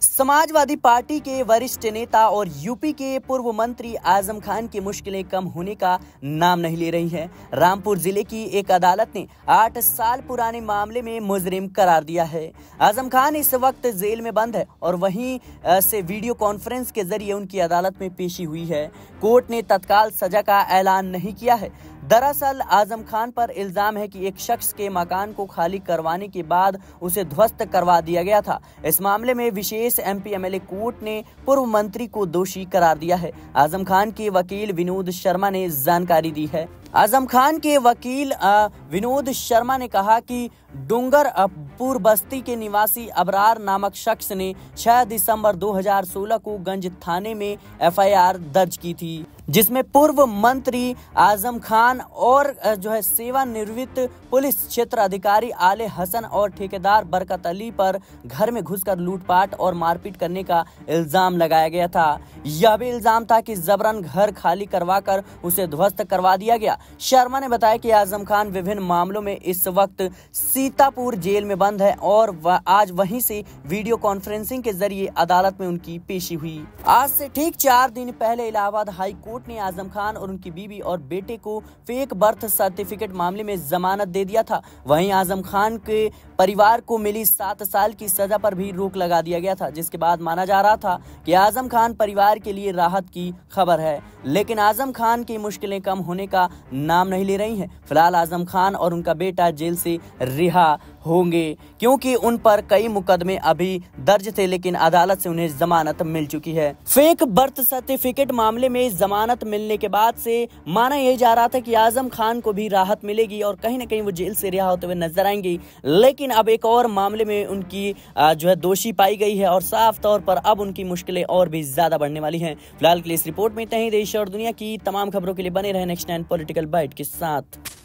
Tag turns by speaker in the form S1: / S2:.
S1: Samajwadi party के वरिष्ठ नेता और यूपी के पूर्व मंत्री आजम खान की मुश्किलें कम होने का नाम नहीं ले रही हैं। रामपुर जिले की एक अदालत ने आठ साल पुराने मामले में मुजरिम करार दिया है आजम खान इस वक्त जेल में बंद है और वहीं से वीडियो कॉन्फ्रेंस के जरिए उनकी अदालत में पेशी हुई है कोर्ट ने तत्काल सजा का ऐलान नहीं किया है दरअसल आजम खान पर इल्जाम है कि एक शख्स के मकान को खाली करवाने के बाद उसे ध्वस्त करवा दिया गया था इस मामले में विशेष एमपी एमएलए कोर्ट ने पूर्व मंत्री को दोषी करार दिया है आजम खान के वकील विनोद शर्मा ने जानकारी दी है आजम खान के वकील विनोद शर्मा ने कहा कि डूंगर पूर्व बस्ती के निवासी अबरार नामक शख्स ने 6 दिसंबर 2016 को गंज थाने में एफआईआर दर्ज की थी जिसमें पूर्व मंत्री आजम खान और जो है सेवानिवृत्त पुलिस क्षेत्र अधिकारी आले हसन और ठेकेदार बरकत अली पर घर में घुसकर लूटपाट और मारपीट करने का इल्जाम लगाया गया था यह भी इल्जाम था कि जबरन घर खाली करवाकर उसे ध्वस्त करवा दिया गया शर्मा ने बताया कि आजम खान विभिन्न मामलों में इस वक्त सीतापुर जेल में बंद है और आज वहीं से वीडियो कॉन्फ्रेंसिंग के जरिए अदालत में उनकी पेशी हुई आज से ठीक चार दिन पहले इलाहाबाद हाई कोर्ट ने आजम खान और उनकी बीबी और बेटे को फेक बर्थ सर्टिफिकेट मामले में जमानत दे दिया था वही आजम खान के परिवार को मिली सात साल की सजा पर भी रोक लगा दिया गया था जिसके बाद माना जा रहा था कि आजम खान परिवार के लिए राहत की खबर है लेकिन आजम खान की मुश्किलें कम होने का नाम नहीं ले रही हैं फिलहाल आजम खान और उनका बेटा जेल से रिहा होंगे क्योंकि उन पर कई मुकदमे अभी दर्ज थे लेकिन अदालत से उन्हें जमानत मिल चुकी है फेक बर्थ सर्टिफिकेट मामले में जमानत मिलने के बाद से माना यह जा रहा था कि आजम खान को भी राहत मिलेगी और कहीं ना कहीं वो जेल से रिहा होते हुए नजर आएंगी लेकिन अब एक और मामले में उनकी जो है दोषी पाई गई है और साफ तौर पर अब उनकी मुश्किलें और भी ज्यादा बढ़ने वाली है फिलहाल के लिए इस रिपोर्ट में इतना ही देश और दुनिया की तमाम खबरों के लिए बने रहे next nine political medical byte के साथ